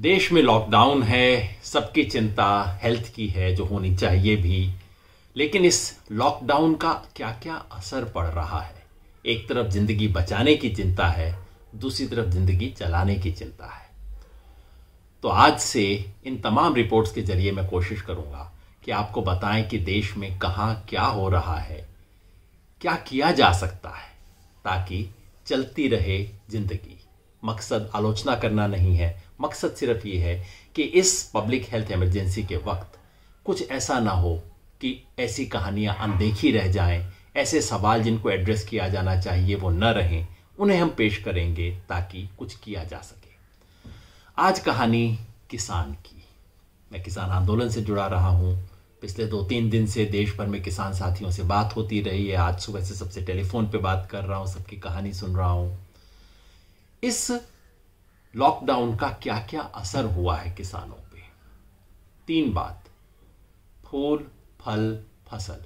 देश में लॉकडाउन है सबकी चिंता हेल्थ की है जो होनी चाहिए भी लेकिन इस लॉकडाउन का क्या क्या असर पड़ रहा है एक तरफ जिंदगी बचाने की चिंता है दूसरी तरफ जिंदगी चलाने की चिंता है तो आज से इन तमाम रिपोर्ट्स के जरिए मैं कोशिश करूंगा कि आपको बताएं कि देश में कहाँ क्या हो रहा है क्या किया जा सकता है ताकि चलती रहे जिंदगी मकसद आलोचना करना नहीं है मकसद सिर्फ ये है कि इस पब्लिक हेल्थ इमरजेंसी के वक्त कुछ ऐसा ना हो कि ऐसी कहानियाँ अनदेखी रह जाएं ऐसे सवाल जिनको एड्रेस किया जाना चाहिए वो न रहें उन्हें हम पेश करेंगे ताकि कुछ किया जा सके आज कहानी किसान की मैं किसान आंदोलन से जुड़ा रहा हूँ पिछले दो तीन दिन से देश भर में किसान साथियों से बात होती रही है आज सुबह से सबसे टेलीफोन पे बात कर रहा हूँ सबकी कहानी सुन रहा हूँ इस लॉकडाउन का क्या क्या असर हुआ है किसानों पे तीन बात फूल फल फसल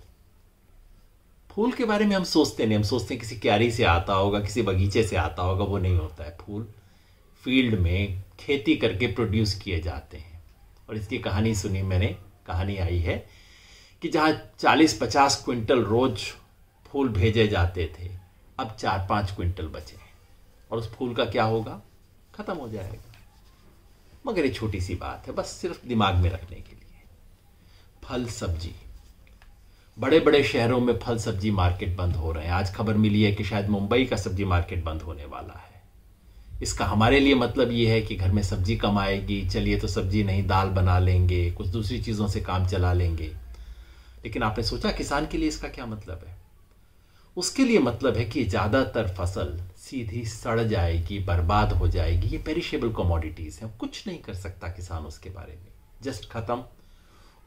फूल के बारे में हम सोचते नहीं हम सोचते हैं किसी क्यारी से आता होगा किसी बगीचे से आता होगा वो नहीं होता है फूल फील्ड में खेती करके प्रोड्यूस किए जाते हैं और इसकी कहानी सुनी मैंने कहानी आई है कि जहाँ चालीस पचास क्विंटल रोज फूल भेजे जाते थे अब चार पाँच क्विंटल बचे और उस फूल का क्या होगा खत्म हो जाएगा मगर ये छोटी सी बात है बस सिर्फ दिमाग में रखने के लिए फल सब्जी बड़े बड़े शहरों में फल सब्जी मार्केट बंद हो रहे हैं आज खबर मिली है कि शायद मुंबई का सब्जी मार्केट बंद होने वाला है इसका हमारे लिए मतलब ये है कि घर में सब्जी कम आएगी चलिए तो सब्जी नहीं दाल बना लेंगे कुछ दूसरी चीज़ों से काम चला लेंगे लेकिन आपने सोचा किसान के लिए इसका क्या मतलब है उसके लिए मतलब है कि ज़्यादातर फसल सीधी सड़ जाएगी बर्बाद हो जाएगी ये पेरिशेबल कमोडिटीज़ हैं कुछ नहीं कर सकता किसान उसके बारे में जस्ट ख़त्म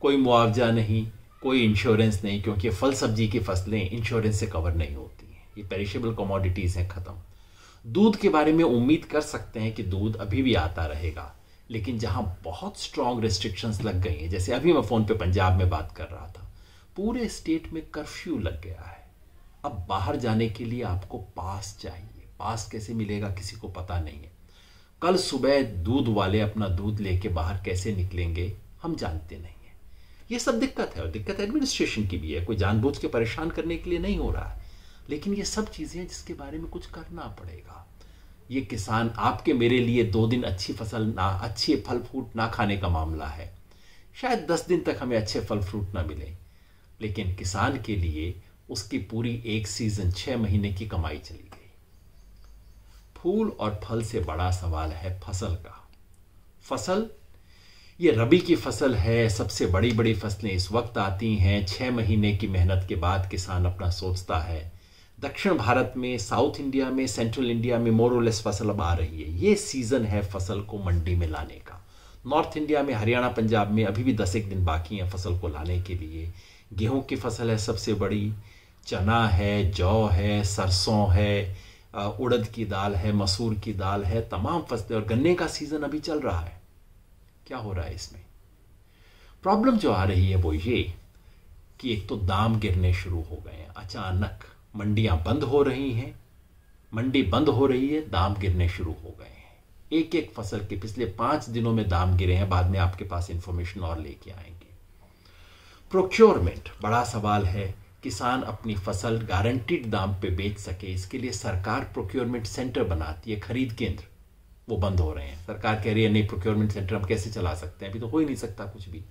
कोई मुआवजा नहीं कोई इंश्योरेंस नहीं क्योंकि फल सब्जी की फसलें इंश्योरेंस से कवर नहीं होती हैं ये पेरिशेबल कमोडिटीज़ हैं ख़त्म दूध के बारे में उम्मीद कर सकते हैं कि दूध अभी भी आता रहेगा लेकिन जहाँ बहुत स्ट्रांग रेस्ट्रिक्शंस लग गई हैं जैसे अभी मैं फ़ोन पे पंजाब में बात कर रहा था पूरे स्टेट में कर्फ्यू लग गया है अब बाहर जाने के लिए आपको पास चाहिए पास कैसे मिलेगा किसी को पता नहीं है कल सुबह दूध वाले अपना दूध लेके बाहर कैसे निकलेंगे हम जानते नहीं है ये सब दिक्कत है और दिक्कत एडमिनिस्ट्रेशन की भी है कोई जानबूझ के परेशान करने के लिए नहीं हो रहा है लेकिन ये सब चीज़ें हैं जिसके बारे में कुछ करना पड़ेगा ये किसान आपके मेरे लिए दो दिन अच्छी फसल ना अच्छे फल फ्रूट ना खाने का मामला है शायद दस दिन तक हमें अच्छे फल फ्रूट ना मिले लेकिन किसान के लिए उसकी पूरी एक सीजन छह महीने की कमाई चली गई फूल और फल से बड़ा सवाल है फसल का फसल ये रबी की फसल है सबसे बड़ी बड़ी फसलें इस वक्त आती हैं छह महीने की मेहनत के बाद किसान अपना सोचता है दक्षिण भारत में साउथ इंडिया में सेंट्रल इंडिया में मोरोलेस फसल अब आ रही है ये सीज़न है फसल को मंडी में लाने का नॉर्थ इंडिया में हरियाणा पंजाब में अभी भी दस एक दिन बाकी हैं फसल को लाने के लिए गेहूं की फसल है सबसे बड़ी चना है जौ है सरसों है उड़द की दाल है मसूर की दाल है तमाम फसलें और गन्ने का सीज़न अभी चल रहा है क्या हो रहा है इसमें प्रॉब्लम जो आ रही है वो ये कि एक तो दाम गिरने शुरू हो गए हैं अचानक मंडियां बंद हो रही हैं मंडी बंद हो रही है दाम गिरने शुरू हो गए हैं एक एक फसल के पिछले पांच दिनों में दाम गिरे हैं बाद में आपके पास इंफॉर्मेशन और लेके आएंगे प्रोक्योरमेंट बड़ा सवाल है किसान अपनी फसल गारंटीड दाम पे बेच सके इसके लिए सरकार प्रोक्योरमेंट सेंटर बनाती है खरीद केंद्र वो बंद हो रहे हैं सरकार कह रही है नहीं प्रोक्योरमेंट सेंटर हम कैसे चला सकते हैं अभी तो हो ही नहीं सकता कुछ भी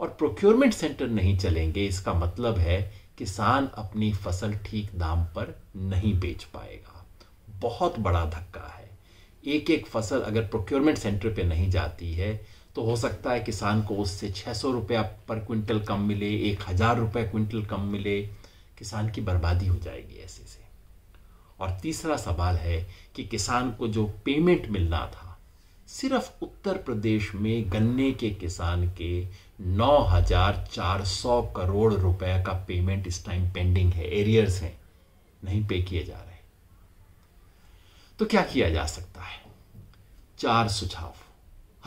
और प्रोक्योरमेंट सेंटर नहीं चलेंगे इसका मतलब है किसान अपनी फसल ठीक दाम पर नहीं बेच पाएगा बहुत बड़ा धक्का है एक एक फसल अगर प्रोक्योरमेंट सेंटर पे नहीं जाती है तो हो सकता है किसान को उससे छः सौ रुपया पर क्विंटल कम मिले एक हज़ार रुपये क्विंटल कम मिले किसान की बर्बादी हो जाएगी ऐसे से और तीसरा सवाल है कि किसान को जो पेमेंट मिलना था सिर्फ उत्तर प्रदेश में गन्ने के किसान के 9,400 करोड़ रुपए का पेमेंट इस टाइम पेंडिंग है एरियर्स हैं नहीं पे किए जा रहे तो क्या किया जा सकता है चार सुझाव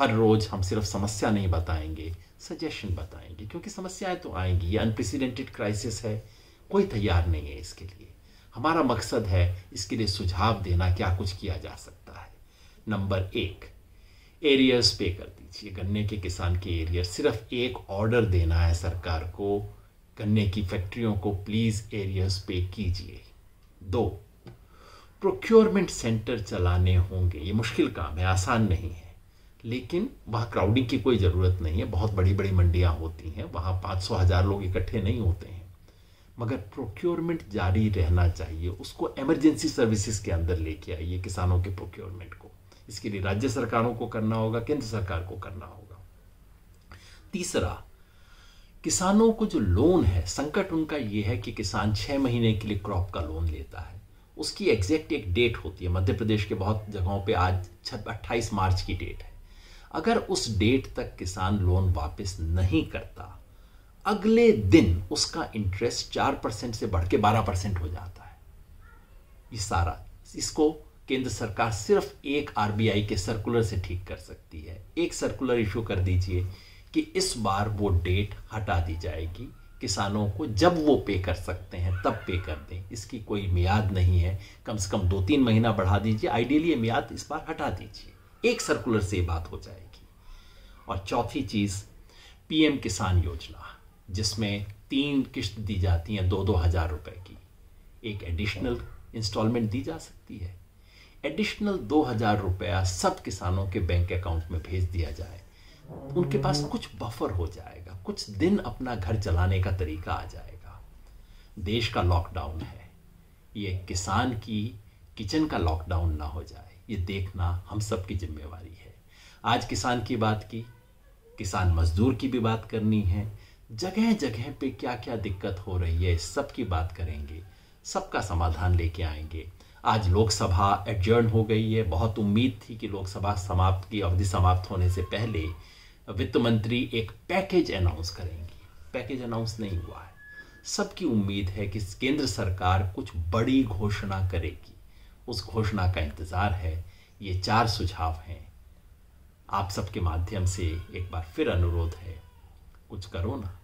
हर रोज़ हम सिर्फ समस्या नहीं बताएंगे सजेशन बताएंगे क्योंकि समस्याएं तो आएंगी ये अनप्रेसिडेंटेड क्राइसिस है कोई तैयार नहीं है इसके लिए हमारा मकसद है इसके लिए सुझाव देना क्या कुछ किया जा सकता है नंबर एक एरियर्स पे कर दीजिए गन्ने के किसान के एरियर सिर्फ एक ऑर्डर देना है सरकार को गन्ने की फैक्ट्रियों को प्लीज़ एरियर्स पे कीजिए दो प्रोक्योरमेंट सेंटर चलाने होंगे ये मुश्किल काम है आसान नहीं है लेकिन वहाँ क्राउडिंग की कोई ज़रूरत नहीं है बहुत बड़ी बड़ी मंडियाँ होती हैं वहाँ पाँच सौ हज़ार लोग इकट्ठे नहीं होते हैं मगर प्रोक्योरमेंट जारी रहना चाहिए उसको एमरजेंसी सर्विसेज के अंदर लेके आइए किसानों के प्रोक्योरमेंट को इसके लिए राज्य सरकारों को करना होगा केंद्र सरकार को करना होगा तीसरा किसानों को जो लोन है संकट उनका यह है कि किसान छह महीने के लिए क्रॉप का लोन लेता है उसकी एग्जैक्ट एक डेट होती है मध्य प्रदेश के बहुत जगहों पे आज अट्ठाईस मार्च की डेट है अगर उस डेट तक किसान लोन वापस नहीं करता अगले दिन उसका इंटरेस्ट चार परसेंट से बढ़ के बारह परसेंट हो जाता है ये सारा इसको केंद्र सरकार सिर्फ एक आरबीआई के सर्कुलर से ठीक कर सकती है एक सर्कुलर इशू कर दीजिए कि इस बार वो डेट हटा दी जाएगी किसानों को जब वो पे कर सकते हैं तब पे कर दें इसकी कोई मियाद नहीं है कम से कम दो तीन महीना बढ़ा दीजिए आइडियली ये मियाद इस बार हटा दीजिए एक सर्कुलर से बात हो जाएगी और चौथी चीज पीएम किसान योजना जिसमें तीन किश्त दी जाती हैं दो दो हजार रुपए की एक एडिशनल इंस्टॉलमेंट दी जा सकती है एडिशनल दो हजार रुपया सब किसानों के बैंक अकाउंट में भेज दिया जाए उनके पास कुछ बफर हो जाएगा कुछ दिन अपना घर चलाने का तरीका आ जाएगा देश का लॉकडाउन है ये किसान की किचन का लॉकडाउन ना हो जाए ये देखना हम सब की जिम्मेवारी है आज किसान की बात की किसान मजदूर की भी बात करनी है जगह जगह पे क्या क्या दिक्कत हो रही है सब की बात करेंगे सबका समाधान लेके आएंगे आज लोकसभा एडजर्न हो गई है बहुत उम्मीद थी कि लोकसभा समाप्त की अवधि समाप्त होने से पहले वित्त मंत्री एक पैकेज अनाउंस करेंगी पैकेज अनाउंस नहीं हुआ है सबकी उम्मीद है कि केंद्र सरकार कुछ बड़ी घोषणा करेगी उस घोषणा का इंतज़ार है ये चार सुझाव हैं आप सबके माध्यम से एक बार फिर अनुरोध है कुछ करो ना